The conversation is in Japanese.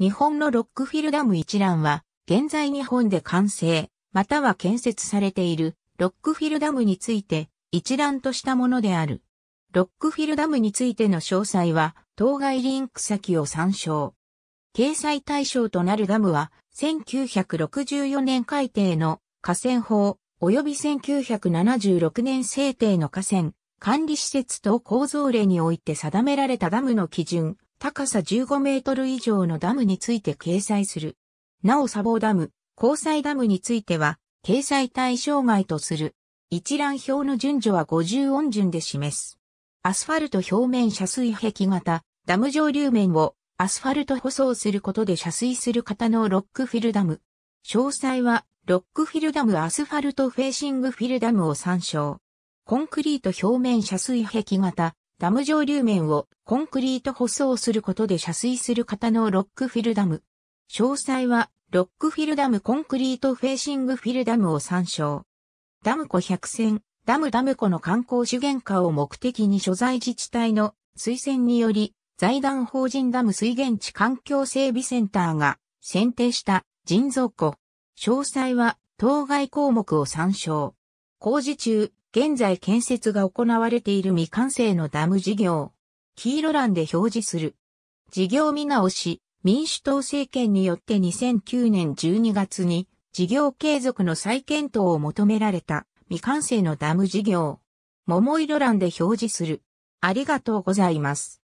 日本のロックフィルダム一覧は、現在日本で完成、または建設されている、ロックフィルダムについて、一覧としたものである。ロックフィルダムについての詳細は、当該リンク先を参照。掲載対象となるダムは、1964年改定の河川法、及び1976年制定の河川、管理施設等構造例において定められたダムの基準、高さ15メートル以上のダムについて掲載する。なお砂防ダム、交際ダムについては、掲載対象外とする。一覧表の順序は50音順で示す。アスファルト表面遮水壁型、ダム上流面をアスファルト舗装することで遮水する型のロックフィルダム。詳細は、ロックフィルダムアスファルトフェーシングフィルダムを参照。コンクリート表面遮水壁型、ダム上流面をコンクリート舗装することで遮水する型のロックフィルダム。詳細は、ロックフィルダムコンクリートフェーシングフィルダムを参照。ダム湖百選、ダムダム湖の観光資源化を目的に所在自治体の推薦により、財団法人ダム水源地環境整備センターが選定した人造湖。詳細は、当該項目を参照。工事中、現在建設が行われている未完成のダム事業。黄色欄で表示する。事業見直し、民主党政権によって2009年12月に事業継続の再検討を求められた未完成のダム事業。桃色欄で表示する。ありがとうございます。